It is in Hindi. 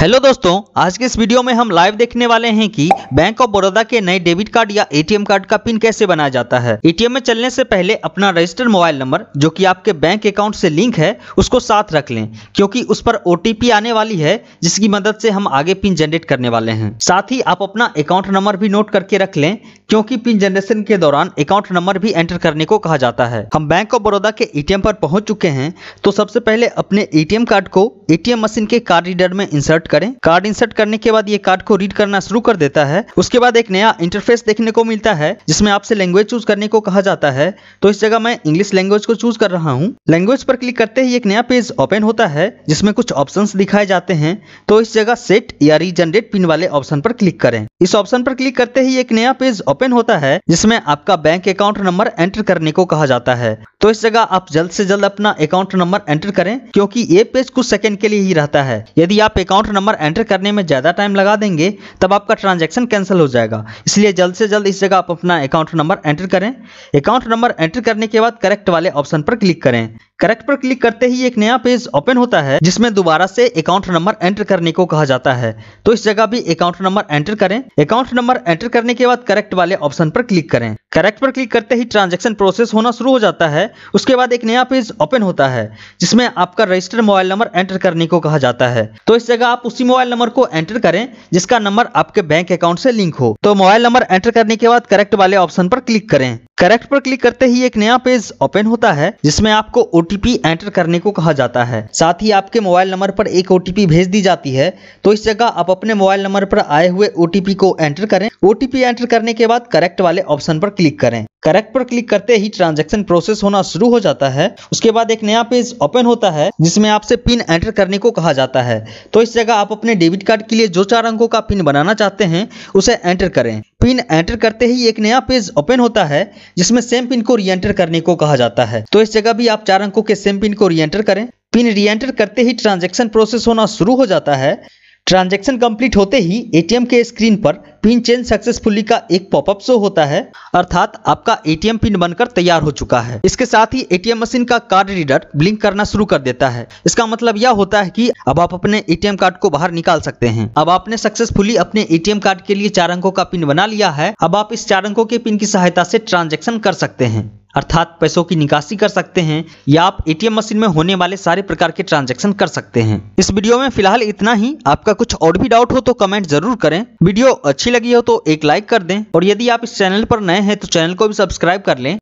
हेलो दोस्तों आज के इस वीडियो में हम लाइव देखने वाले हैं कि बैंक ऑफ बड़ौदा के नए डेबिट कार्ड या एटीएम कार्ड का पिन कैसे बनाया जाता है एटीएम में चलने से पहले अपना रजिस्टर्ड मोबाइल नंबर जो कि आपके बैंक अकाउंट से लिंक है उसको साथ रख लें क्योंकि उस पर ओटीपी आने वाली है जिसकी मदद से हम आगे पिन जनरेट करने वाले हैं साथ ही आप अपना अकाउंट नंबर भी नोट करके रख लें क्योंकि पिन जनरेशन के दौरान अकाउंट नंबर भी एंटर करने को कहा जाता है हम बैंक ऑफ बड़ौदा के एटीएम पर पहुंच चुके हैं तो सबसे पहले अपने एटीएम कार्ड को एटीएम मशीन के कार्ड रीडर में इंसर्ट करें कार्ड इंसर्ट करने के बाद ये कार्ड को रीड करना शुरू कर देता है उसके बाद एक नया इंटरफेस देखने को मिलता है जिसमें आपसे लैंग्वेज चूज करने को कहा जाता है तो इस जगह मैं इंग्लिश लैंग्वेज को चूज कर रहा हूँ लैंग्वेज पर क्लिक करते ही एक नया पेज ओपन होता है जिसमें कुछ ऑप्शन दिखाए जाते हैं तो इस जगह सेट या रीजनरेट पिन वाले ऑप्शन पर क्लिक करें इस ऑप्शन पर क्लिक करते ही एक नया पेज ओपन होता है जिसमें आपका बैंक अकाउंट नंबर एंटर करने को कहा जाता है तो इस जगह आप जल्द से जल्द अपना अकाउंट नंबर एंटर करें क्योंकि ये पेज कुछ सेकंड के लिए ही रहता है यदि आप अकाउंट नंबर एंटर करने में ज़्यादा टाइम लगा देंगे तब आपका ट्रांजैक्शन कैंसिल हो जाएगा इसलिए जल्द से जल्द इस जगह आप अपना अकाउंट नंबर एंटर करें अकाउंट नंबर एंटर करने के बाद करेक्ट वाले ऑप्शन पर क्लिक करें करेक्ट पर क्लिक करते ही एक नया पेज ओपन होता है जिसमें दोबारा से अकाउंट नंबर एंटर करने को कहा जाता है तो इस जगह भी अकाउंट नंबर एंटर करें अकाउंट नंबर एंटर करने के बाद करेक्ट वाले ऑप्शन पर क्लिक करें करेक्ट पर क्लिक करते ही ट्रांजैक्शन प्रोसेस होना शुरू हो जाता है उसके बाद एक नया पेज ओपन होता है जिसमें आपका रजिस्टर्ड मोबाइल नंबर एंटर करने को कहा जाता है तो इस जगह आप उसी मोबाइल नंबर को एंटर करें जिसका नंबर आपके बैंक अकाउंट से लिंक हो तो मोबाइल नंबर एंटर करने के बाद करेक्ट वाले ऑप्शन पर क्लिक करें करेक्ट पर क्लिक करते ही एक नया पेज ओपन होता है जिसमें आपको ओटीपी एंटर करने को कहा जाता है साथ ही आपके मोबाइल नंबर पर एक ओटीपी भेज दी जाती है तो इस जगह आप अपने मोबाइल नंबर पर आए हुए ओटीपी को एंटर करें ओटीपी एंटर करने के बाद करेक्ट वाले ऑप्शन पर क्लिक करें करेक्ट पर क्लिक करते ही ट्रांजेक्शन प्रोसेस होना शुरू हो जाता है उसके बाद एक नया पेज ओपन होता है जिसमें आपसे पिन एंटर करने को कहा जाता है तो इस जगह आप अपने डेबिट कार्ड के लिए जो चार अंकों का पिन बनाना चाहते हैं उसे एंटर करें पिन एंटर करते ही एक नया पेज ओपन होता है जिसमें सेम पिन को रीएंटर करने को कहा जाता है तो इस जगह भी आप चार अंकों के सेम पिन को रीएंटर करें पिन रीएंटर करते ही ट्रांजेक्शन प्रोसेस होना शुरू हो जाता है ट्रांजैक्शन कंप्लीट होते ही एटीएम के स्क्रीन पर पिन चेंज सक्सेसफुली का एक पॉपअप शो होता है अर्थात आपका एटीएम पिन बनकर तैयार हो चुका है इसके साथ ही एटीएम मशीन का कार्ड रीडर ब्लिंक करना शुरू कर देता है इसका मतलब यह होता है कि अब आप अपने एटीएम कार्ड को बाहर निकाल सकते हैं अब आपने सक्सेसफुली अपने एटीएम कार्ड के लिए चार अंकों का पिन बना लिया है अब आप इस चार अंकों के पिन की सहायता से ट्रांजेक्शन कर सकते हैं अर्थात पैसों की निकासी कर सकते हैं या आप एटीएम मशीन में होने वाले सारे प्रकार के ट्रांजैक्शन कर सकते हैं इस वीडियो में फिलहाल इतना ही आपका कुछ और भी डाउट हो तो कमेंट जरूर करें वीडियो अच्छी लगी हो तो एक लाइक कर दें और यदि आप इस चैनल पर नए हैं तो चैनल को भी सब्सक्राइब कर लें